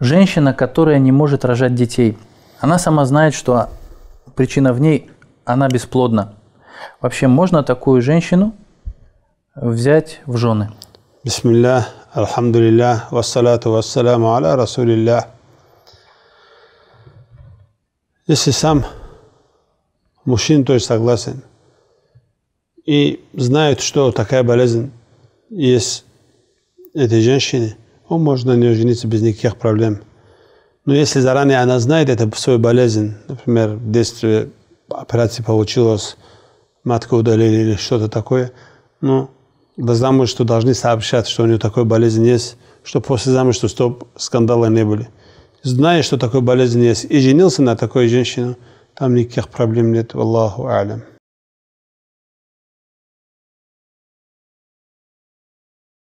Женщина, которая не может рожать детей, она сама знает, что причина в ней, она бесплодна. Вообще, можно такую женщину взять в жены? Бисмиллях, алхамдулиллях, вассалату вассаламу аля расулиллях. Если сам мужчина тоже согласен и знает, что такая болезнь есть этой женщине – он ну, может на нее жениться без никаких проблем. Но если заранее она знает это свою болезнь, например, в детстве операции получилось, матку удалили или что-то такое, ну, до замужества должны сообщать, что у нее такой болезнь есть, чтобы после замужества стоп скандалы не были. Зная, что такой болезнь есть, и женился на такой женщину, там никаких проблем нет. Аллаху алям.